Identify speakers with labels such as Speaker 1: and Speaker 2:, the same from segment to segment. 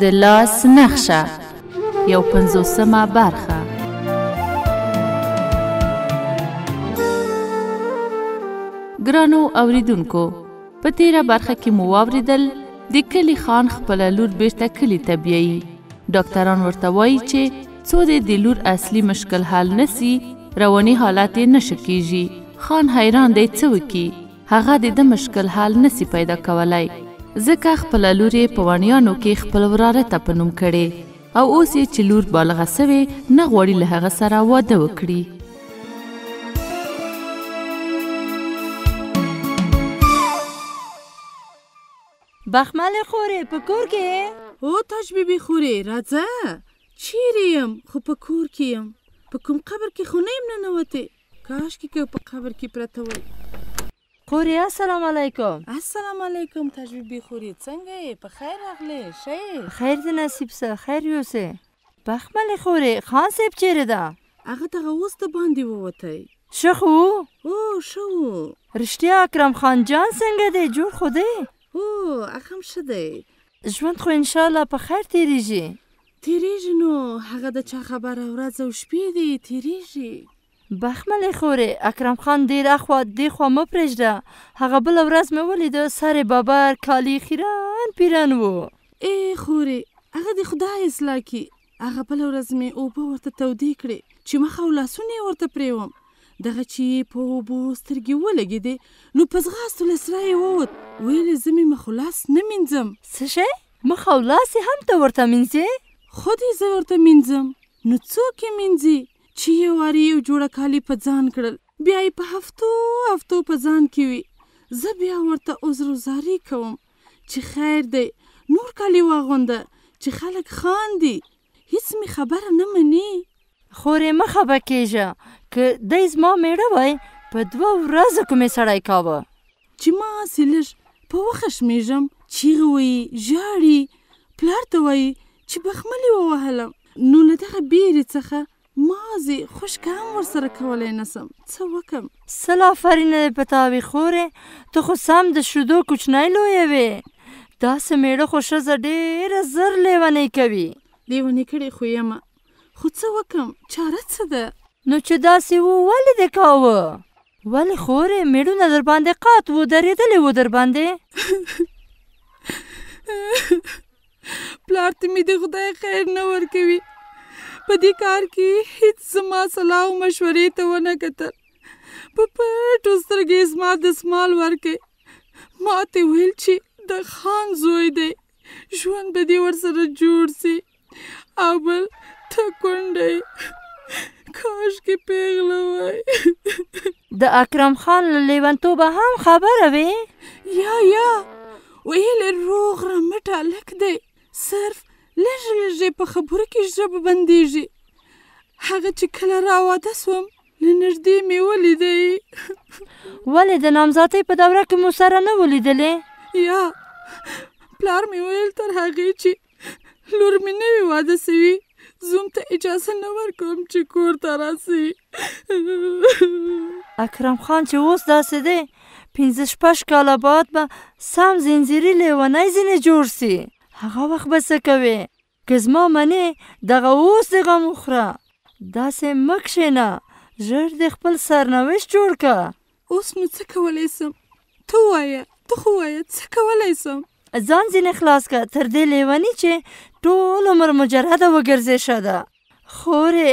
Speaker 1: د لاس نقشه یو پنځوسمه برخه ګرانو اوریدونکو په تیره برخه کې مو واوریدل د کلی خان خپل لور بیرته کلی ته بیایي ډاکټران ورته وایي چې څو د لور اصلي مشکل حل نسی رواني حالت یې نشکېږي خان حیران دی څه وکي هغه د مشکل حل نسی پیدا کولای ځکه خپل لوري په وانیانو کې خپل وراره ته پنوم کړي او اوس یې چې لور بالغه سوی نه غوړي له هغه سره واده وکړي
Speaker 2: بخمل خورې په کور کې هو تاج بیبي خورې راځه چیرې يم خو په کور کې يم په کوم قبر کې خو نه يم نه نوته کاش کې په قبر کې پرته وای قوري السلام علیکم السلام علیکم تجربه خوري څنګه یې په خیر راغلې شې
Speaker 3: خیر دې نصیب سه خیر یوسه بخمل خوري خان صاحب چیرې ده
Speaker 2: هغه ته اوس ته باندې ووتی
Speaker 3: شخو او شو رښتیا اکرم خان جان څنګه دی جوړ خو دی او اخم شه دی ژوند خو انشاءالله په خیر تیریږي تیریږي نو هغه د چا خبره ورځ او شپې دی تیریږي بخملې خورې اکرم خان ډیر اخوا دیخوا مه پرېږده هغه بله ورځ مې ولیده سر
Speaker 2: بابر کالي خیران پیران و ای خورې هغه د خدای اصلاح کي هغه بله ورځ مې اوبه ورته تودې کړې چې مخه او لاسونه یې ورته پرېوم دغه چې په اوبو سترګې ولګېدې نو په ځغاستو له سره یې ووت ویل یې زه مې مخ او لاس نه مینځم څه شی مخ او لاس یې هم ته ورته مینځې خود یې زه ورته مینځم نو څوک یې مینځي چې یو واري یو جوړه کالی په ځان کړل بیا یې په هفتو هفتو په ځان کې وي زه بیا ورته عذر زاری کوم چې خیر دی نور کالی واغونده چې خلک خاندي هیڅ می خبره نه مني خورې مخه به کېږه که دای زما
Speaker 3: میړه وای په دوه ورځو کې مې سړی کاوه
Speaker 2: چې ما سیلش په وخه شمیږم چیغه وی ژاړي پلار ته وای چې بخملې ووهلم نو له دغه بیرې څخه مازی خوشکه هم ورسره کولی نسم څه وکم
Speaker 3: سل آفرینه په تاوې خورې ته خو سم د شیدو کوچنی لویه وې داسې میړه خو ښځه ډېره زر لیونۍ کوي لیونۍ
Speaker 2: کړې خو یمه خو څه وکم چاره څه ده
Speaker 3: نو چې داسې و ولې دې کاوه ولې خورې میړونه در باندې قات و درېدلې و در باندې
Speaker 2: پلار ته مې د خدای خیر نه ورکوي په دې کار کې هیڅ زما سلا او مشورې ته ونه کتل په پټو سترګې زما د سمال ورکې ما ته ویل چې د خان زوی دی ژوند به دې ورسره جوړ سي او بل ته کونډی کاش کې پیغله وای
Speaker 3: د اکرم خان لیونتوبه هم خبره وي
Speaker 2: یا یا ویل روغ رمټه لک دی صرف لږ لږ په خبرو کې ژبه بندېږي هغه چې کله راواده سوم له نږدې مې ولیدی ولې د نامزاتۍ په دوره کې مو سره نه ولیدلې یا پلار مې ویل تر هغې چې لور مې نه وي واده سوي زوم ته اجازه نه ورکوم چې کور ته راسي
Speaker 3: اکرم خان چې اوس داسې دی پنځه شپږ کاله بعد به سم زنځیري لیونی ځینې جوړ سي هغه وخت به څه کوې که زما منې دغه اوس د غم وخوره داسې مه کښېنه ژر د خپل سرنوشت جوړ کړه
Speaker 2: اوس نو څه کولی سم ته ووایه ته خو ووایه څه
Speaker 3: کولی سم ځان ځینې خلاص کړه تر دې لیوني چې ټول عمر مجرده وګرځې ښه ده خورې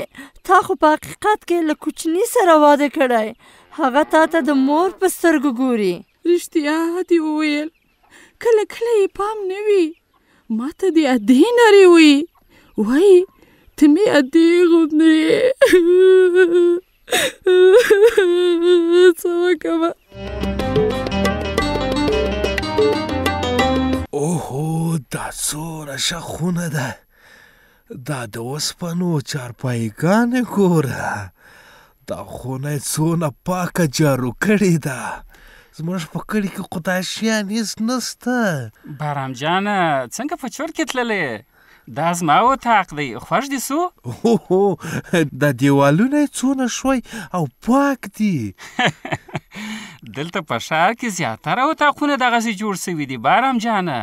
Speaker 3: تا خو په حقیقت کې له کوچني سره واده
Speaker 2: کړی هغه تا ته د مور په سترګو ګوري رښتیا دې وویل کله کله یې پام نه وي ماته دې ادې نری وي وای ته مې ادې غوندې
Speaker 4: څه وکړم اوهو دا څوره ښه خونه ده دا د اوسپنو چارپایګانې ګوره دا خونه څونه پاکه جارو کړې ده زموږ په کلی کې قداشیان هیڅ
Speaker 5: نسته بارام جان څنګه په چور کې تللې دا زما و تاق دی خوښ دي
Speaker 4: سو دا دیوالونه څونه شوي او پاک
Speaker 5: دي دلته په ښار کې زیاتره وتاقونه دغسې جوړ سوي دي بارام جانه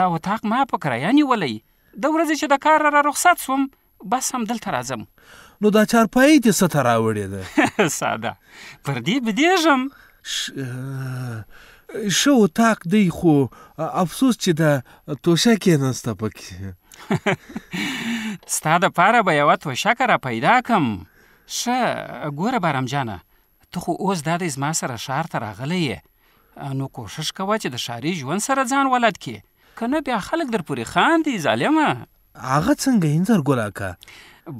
Speaker 5: دا وتاق ما په کرایه نیولی د ورځې چې د کار را رخصت سوم بس هم دلته راځم
Speaker 4: نو دا چارپایي دې څه ته راوړې ده ساده پر دې بدېږم شو تاک دی خو افسوس چې دا توشه کې نسته پکې
Speaker 5: ستا د پاره به یو توشه را پیدا کم ښه ګوره بارم جانه ته خو اوس دا د زما سره ښار ته راغلی یې نو کوشش کوه چې د ښاري ژوند سره ځان ولد کې کنه بیا خلک در پورې خاندي ظالمه هغه څنګه انځر ګوراکا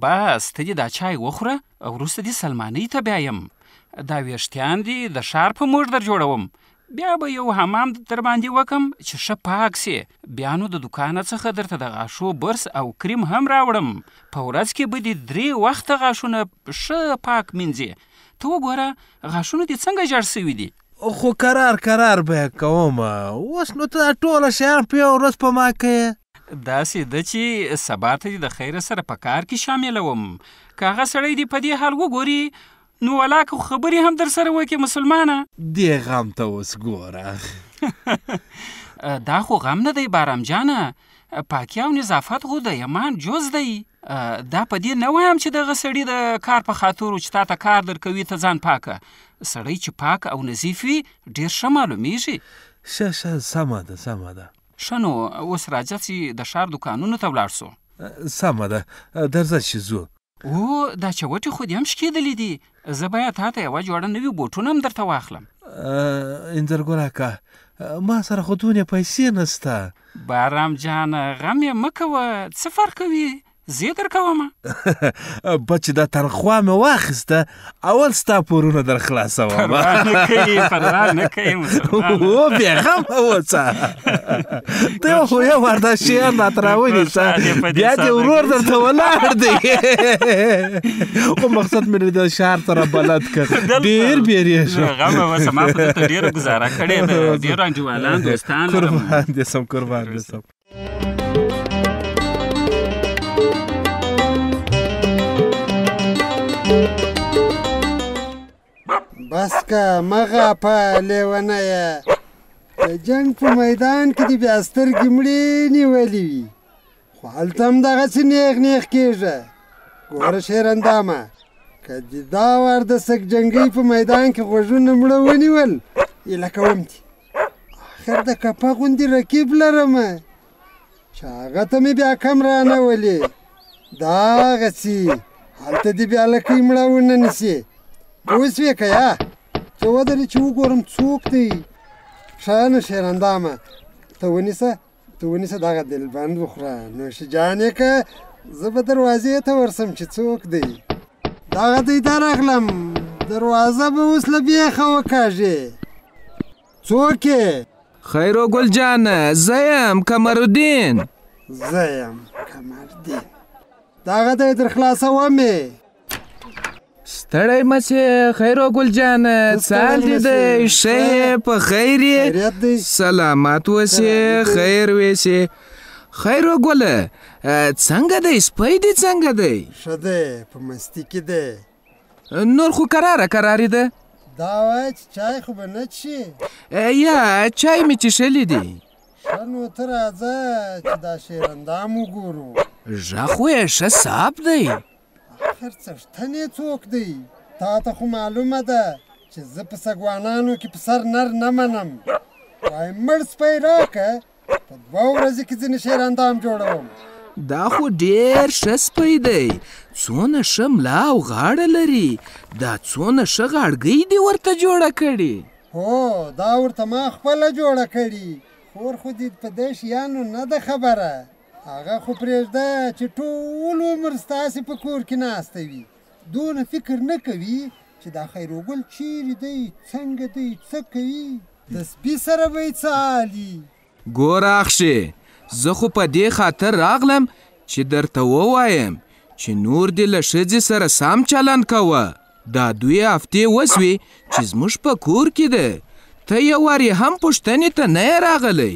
Speaker 5: بس ته دا چای وخوره او وروسته دې سلمانۍ ته بیا یم دا ویښتان دي د ښار په موږ در جوړوم بیا به یو حمام در باندې وکم چې ښه پاک سي بیا نو د دوکانه څخه درته د غاښو برس او کریم هم راوړم په ورځ کې به دې درې وخته غاښونه ښه پاک مینځې ته وګوره غاښونه دې څنګه جړ سوي دي
Speaker 4: خو قرار قرار به کوم اوس نو ته ټوله شیان په یو ورځ په ما کوې
Speaker 5: داسې د چې سبا ته د خیر سره په کار کې شاملوم که هغه سړی دې په دې حال وګوري نو ولاکه خبرې هم در سره وکې مسلمانه
Speaker 4: دی غم ته اوس ګوره
Speaker 5: دا خو غم نه دی بارم جانه پاکي او نظافت خو د یمان جز دی دا په دې نه وایم چې دغه سړی د کار په خاطر چې تا ته کار درکوي ته ځان پاکه سړی چې پاک او نظیف وي ډیر ښه معلومیږي شه شه سمه ده سمه ده ښه نو اوس راځه چې د ښار دوکانونو ته ولاړ سو سمه ده
Speaker 4: درځه چې ځو
Speaker 5: او دا چوټې خو دې هم شکېدلې دي زه باید تا ته یوه جوړه نوي بوټونه هم درته واخلم
Speaker 4: انځرګور اکا ما سره خو دونه پیسې نسته
Speaker 5: بارام جان غم یې مه کوه څه فرق کوي زه درکوم
Speaker 4: بچ دا تنخوا مې واخیسته اول ستا پورونه در خلاصوم پروا نه کوي پروا نه کوي او بیا هم اوسه ته خو یو ورته شعر لا تراونی سا بیا دې ورور درته ولاړ دی خو مقصد مې د شهر تر بلد کړ ډیر بیرې شو غم و سما په دې ډیر گزاره کړې ډیر انجوالان دوستان قربان دې سم قربان دې سم
Speaker 6: بس که مغه په لیونه د جنگ په میدان کې دې بیا سترګې مړې نیولې وي خو هلته هم دغسې نیغ نیغ کېږه ګوره شیرندامه که دې دا وار د سږ جنګۍ په میدان کې غوږونه مړه ونیول ایله کوم دي آخر د کپه غوندې رقیب لرمه چې هغه ته مې بیا کم رانه ولې داغسې هلته دې بیا لکۍ مړه ونه نیسي پوه شوې که یا چې ودرې چې وګورم څوک دی شانه شیراندامه ته ونیسه ته ونیسه دغه دلبند وخوره نو شجان یې که زه به دروازې ته ورسم چې څوک دی دغه دی درغلم دروازه به اوس له بېخه وکاږي
Speaker 7: څوک یې خیرو ګل جانه زه یم کمرالدین زه یم
Speaker 6: کمرالدین
Speaker 7: داغه د در خلاصو مې ستړی مې خیرو ګل جان سال دې د شی په خیرې سلامات وسه خیر وسه خیرو ګل څنګه دی سپی دی څنګه دی شده په مستی کې دی نور خو قراره قراری ده
Speaker 6: دا وای چې چای خو به نه چی
Speaker 7: یا چای مې چشلی دی
Speaker 6: ښه نو ته راځه چې دا شیرندام وګورو
Speaker 7: ژغوې ښه صاحب دی
Speaker 6: آخر څښتنې څوک دی تا ته خو معلومه ده چې زه په سګوانانو کې په سر نر نه منم وایي مړ سپی راکه
Speaker 7: په دوه ورځې کې ځینې شعر اندام جوړوم دا خو ډېر ښه سپی دی څونه ښه ملا او غاړه لري دا څونه ښه غاړګۍ دې ورته جوړه کړې
Speaker 6: هو دا ورته ما خپله جوړه کړي خور خو دې په دې شیانو نه ده خبره هغه خو پرېږده چې ټول عمر ستاسې په کور کې ناسته وي دونه فکر نه کوي چې دا خیروګل چیرې دی څنګه دی څه کوي د سپي سره به یې څه حالي
Speaker 7: ګوره اخښې زه خو په دې خاطر راغلم چې درته ووایم چې نور دې له ښځې سره سم چلند کوه دا دوې هفتې وسوې چې زموږ په کور کې ده ته یو وارې هم پوښتنې ته نه راغلی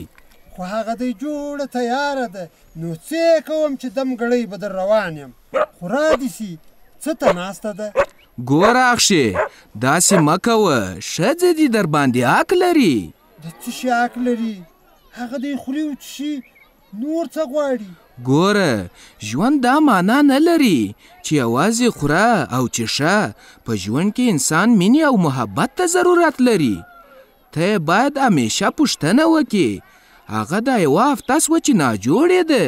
Speaker 6: خو هغه دی جوړه تیاره ده نو څه کوم چې دم ګړۍ به در روان یم خو را دې سي څه ته ناسته ده
Speaker 7: ګوره اخښې داسې مه کوه ښځې دې در باندې حق لري
Speaker 6: د څه شي حق لري هغه دی خولي وچشي نور څه غواړي
Speaker 7: ګوره ژوند دا معنا نه لري چې یوازې خوره او چشه په ژوند کې انسان مینې او محبت ته ضرورت لري ته باید همیشه پوښتنه وکړې هغه دا یوه هفته سوه چې ناجوړې ده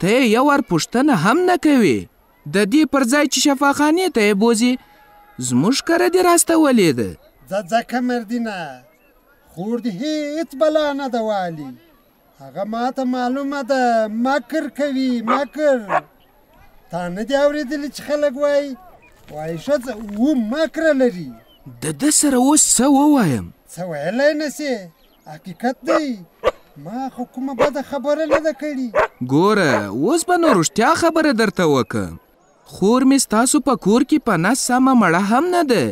Speaker 7: ته یې یو وار پوښتنه هم نه کوي د دې پر ځای چې شفاخانې ته یې بوزي زموږ کره دې راستولې ده
Speaker 6: ځه ځه کمردینه خور دې هېڅ بلا نه ده والي هغه ماته معلومه ده مکر کوي مکر تا نه دې اورېدلي چې خلک وایي وایي ښځه اوه مکره لري
Speaker 7: د ده سره اوس څه ووایم
Speaker 6: څه ویلی نه حقیقت دی ما خو کومه بده خبره نه ده کړې
Speaker 7: ګوره اوس به نو رښتیا خبره درته وکړم خور مې ستاسو په کور کې په نس سمه مړه هم نه ده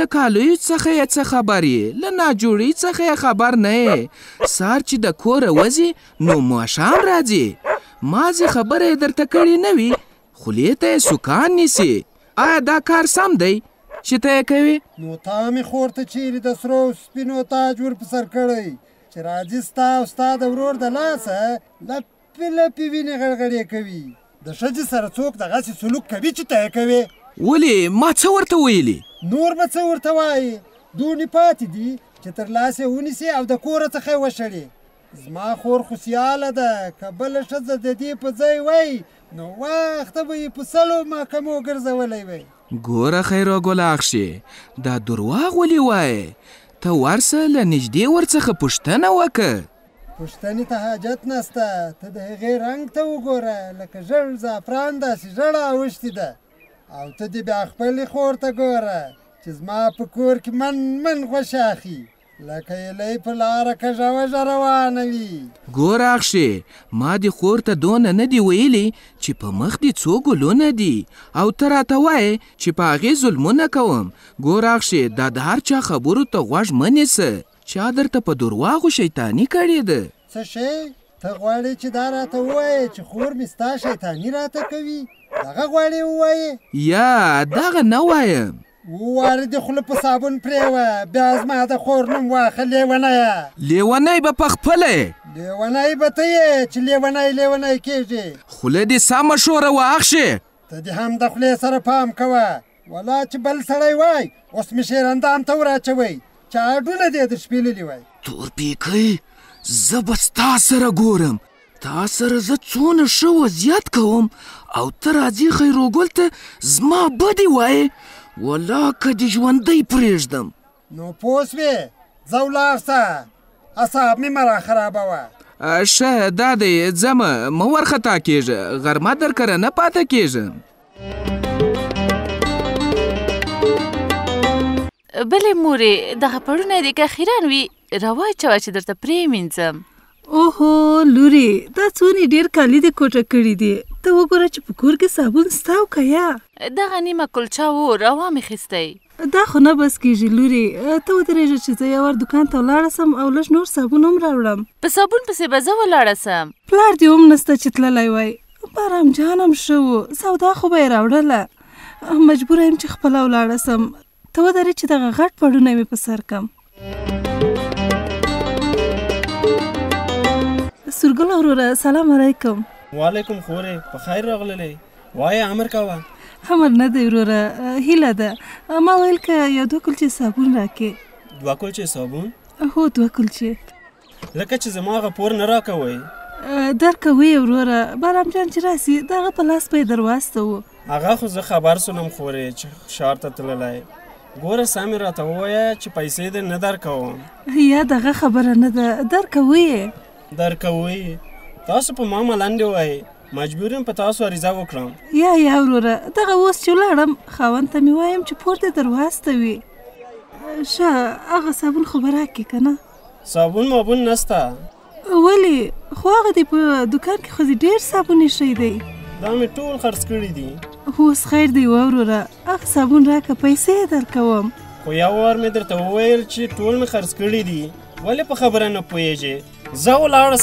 Speaker 7: له کالیو څخه یې څه خبر یې له ناجوړۍ څخه یې خبر نه یې سار چې د کوره وځي نو ماښام راځي مازې خبره یې درته کړې نه وي خولې ته یې سکان نیسي آیا دا کار سم دی چې ته یې کوې
Speaker 6: نو تا مې خور ته چیرې د سرو سپینو تاج ور په سر کړی چې راځي ستا او ستا د ورور د لاسه لپې لپې وینې غړغړې کوي د ښځې سره څوک دغسې سلوک کوي چې ته کوي ولې ما څه ورته ویلي نور به څه ورته وایي دونې پاتې دي چې تر لاسه ونیسي او د کوره څخه وشړي زما خور خو سیاله ده که بله ښځه د دې په ځای وای نو وخته به یې په سلو محکمو ګرځولی وی
Speaker 7: ګوره خیرو ګله اخښې دا درواغ ولې وایې ته ورسه له نږدې ورڅخه پوښتنه وکړه
Speaker 6: پوښتنې ته حاجت نسته ته د هغې رنګ ته وګوره لکه ژړ زعفران داسې ژړه اوښتې ده او ته دې بیا خپلې خور ته ګوره چې زما په کور کې من من خوشاخي لکه یلی په لاره کږوږه روانه وي
Speaker 7: ګوره اخښې ما دې خور ته دونه نه دي ویلي چې په مخ دې څو ګلونه دي او ته راته وایې چې په هغې ظلمونه کوم ګوره اخښې دا د هر چا خبرو ته غوږ مه نیسه چا درته په درواغو شیطاني کړې ده
Speaker 6: څه شی ته غواړې چې دا راته ووایې چې خور مې ستا شیطاني راته کوي دغه غواړې ووایې
Speaker 7: یا دغه نه وایم
Speaker 6: وارد خله په صابون پریوه بیا زما د خور نوم واخه لیونی
Speaker 7: لیونی به په خپله
Speaker 6: لیونی به ته یې چې لیونی لیونی کیږي
Speaker 7: خوله دې سمه شوره واخښې
Speaker 6: ته دې هم د خولې سره پام کوه ولا چې بل سړی وای اوس مې شیرندام ته وراچوئ چاډونه دې در شپېللي وای
Speaker 7: تور پیکۍ زه به ستا سره ګورم تا سره زه څونه ښه وضعیت کوم او ته راځې خیروګل ته زما بدې وایې والله که دې ژوندی پرېږدم
Speaker 6: نو پوه سوې ځه ولاړ سه اصاب مې مه راخرابوه
Speaker 7: ښه دا دی ځمه مه وارخطا کېږه غرمه درکره نه پاته کېږم
Speaker 1: بلې مورې دغه پړونی دې که خیران وي راواچوه چې درته پرې مینځم
Speaker 8: اوهو لوري دا څونی ډیر کالی د کوټه کړی دی ته وګوره چې په کور کې صابون
Speaker 1: ستاو کیا دا غنیمه کلچا و روا می خسته
Speaker 8: دا خو نه بس کیږي لوري ته ودرېږه چې زه یو ور دکان ته ولاړ سم او لږ نور صابون هم راوړم
Speaker 1: په صابون پسې به زه ولاړ سم
Speaker 8: پلار دې هم نسته چې تللی وای بارام جانم شو سودا خو به راوړله مجبور یم چې خپل ولاړ سم ته ودرې چې دغه غټ پړونه مې په سر کم سورګل وروره سلام علیکم
Speaker 5: وعلیکم خوره په خیر راغللې وای امر کاوه
Speaker 8: امر نه دی وروره هیله ده ما ویل ک یو دوه کلچې صابون راکې
Speaker 5: دوه کلچې صابون
Speaker 8: هو دوه کلچې
Speaker 5: لکه چې زما غپور نه راکوي
Speaker 8: درکوي وروره بارام جان چې راسي دغه په لاس پې درواستو
Speaker 5: هغه خو زه خبر سنم خوره چې شار ته تللای ګوره سامي راته ووایه چې پیسې دې نه درکوم
Speaker 8: یا دغه خبره نه ده درکوي
Speaker 5: درکوي تاسو په ما ملنډې وایي مجبور یم په تاسو عریضه وکړم
Speaker 8: یا یا وروره دغه اوس چې ولاړم خاوند ته مې وایم چې پورته در واستوي شه هغه صابون خو به راکړې که نه صابون مابون نسته ولې خو هغه دی په دوکان کې خو ډېر صابون ایښی دی دا مې ټول خرڅ کړي دي اوس خیر دی وروره هغه صابون راکړه پیسې یې درکوم
Speaker 5: خو یو وار مې درته وویل چې ټول مې خرڅ کړي دي ولې په خبره نه پوهېږې 惹我了，二